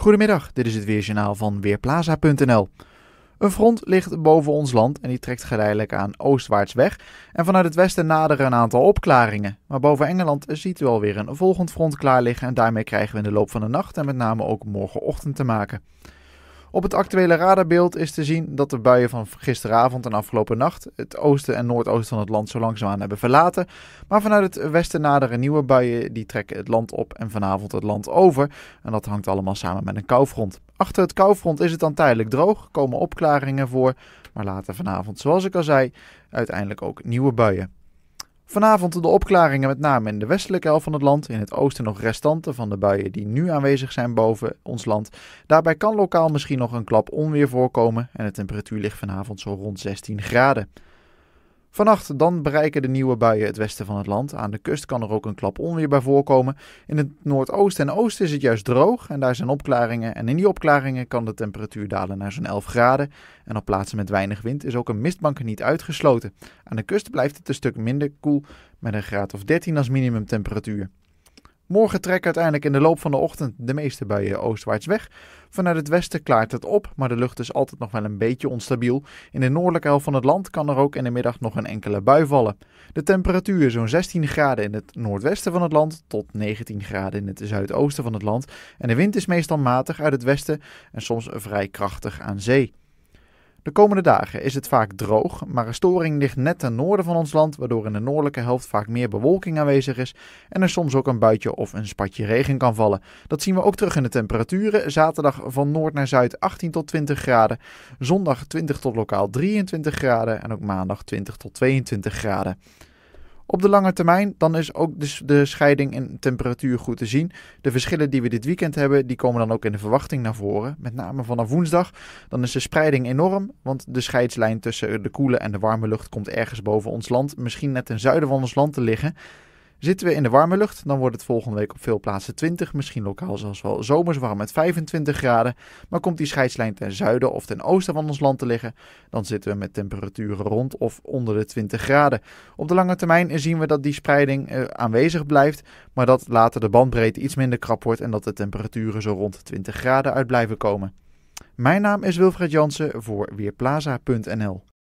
Goedemiddag, dit is het Weerjournaal van Weerplaza.nl. Een front ligt boven ons land en die trekt geleidelijk aan oostwaarts weg. En vanuit het westen naderen een aantal opklaringen. Maar boven Engeland ziet u alweer een volgend front klaar liggen en daarmee krijgen we in de loop van de nacht en met name ook morgenochtend te maken. Op het actuele radarbeeld is te zien dat de buien van gisteravond en afgelopen nacht het oosten en noordoosten van het land zo langzaamaan hebben verlaten. Maar vanuit het westen naderen nieuwe buien die trekken het land op en vanavond het land over. En dat hangt allemaal samen met een koufront. Achter het koufront is het dan tijdelijk droog, komen opklaringen voor, maar later vanavond, zoals ik al zei, uiteindelijk ook nieuwe buien. Vanavond de opklaringen met name in de westelijke helft van het land, in het oosten nog restanten van de buien die nu aanwezig zijn boven ons land. Daarbij kan lokaal misschien nog een klap onweer voorkomen en de temperatuur ligt vanavond zo rond 16 graden. Vannacht dan bereiken de nieuwe buien het westen van het land. Aan de kust kan er ook een klap onweer bij voorkomen. In het noordoosten en oosten is het juist droog en daar zijn opklaringen. En in die opklaringen kan de temperatuur dalen naar zo'n 11 graden. En op plaatsen met weinig wind is ook een mistbank niet uitgesloten. Aan de kust blijft het een stuk minder koel met een graad of 13 als minimumtemperatuur. Morgen trekken uiteindelijk in de loop van de ochtend de meeste buien oostwaarts weg. Vanuit het westen klaart het op, maar de lucht is altijd nog wel een beetje onstabiel. In de noordelijke helft van het land kan er ook in de middag nog een enkele bui vallen. De temperatuur is zo'n 16 graden in het noordwesten van het land tot 19 graden in het zuidoosten van het land. En de wind is meestal matig uit het westen en soms vrij krachtig aan zee. De komende dagen is het vaak droog, maar een storing ligt net ten noorden van ons land, waardoor in de noordelijke helft vaak meer bewolking aanwezig is en er soms ook een buitje of een spatje regen kan vallen. Dat zien we ook terug in de temperaturen. Zaterdag van noord naar zuid 18 tot 20 graden, zondag 20 tot lokaal 23 graden en ook maandag 20 tot 22 graden. Op de lange termijn dan is ook de, dus de scheiding in temperatuur goed te zien. De verschillen die we dit weekend hebben, die komen dan ook in de verwachting naar voren. Met name vanaf woensdag. Dan is de spreiding enorm, want de scheidslijn tussen de koele en de warme lucht komt ergens boven ons land. Misschien net ten zuiden van ons land te liggen. Zitten we in de warme lucht, dan wordt het volgende week op veel plaatsen 20, misschien lokaal zelfs wel zomers warm met 25 graden. Maar komt die scheidslijn ten zuiden of ten oosten van ons land te liggen, dan zitten we met temperaturen rond of onder de 20 graden. Op de lange termijn zien we dat die spreiding eh, aanwezig blijft, maar dat later de bandbreedte iets minder krap wordt en dat de temperaturen zo rond 20 graden uit blijven komen. Mijn naam is Wilfred Jansen voor Weerplaza.nl.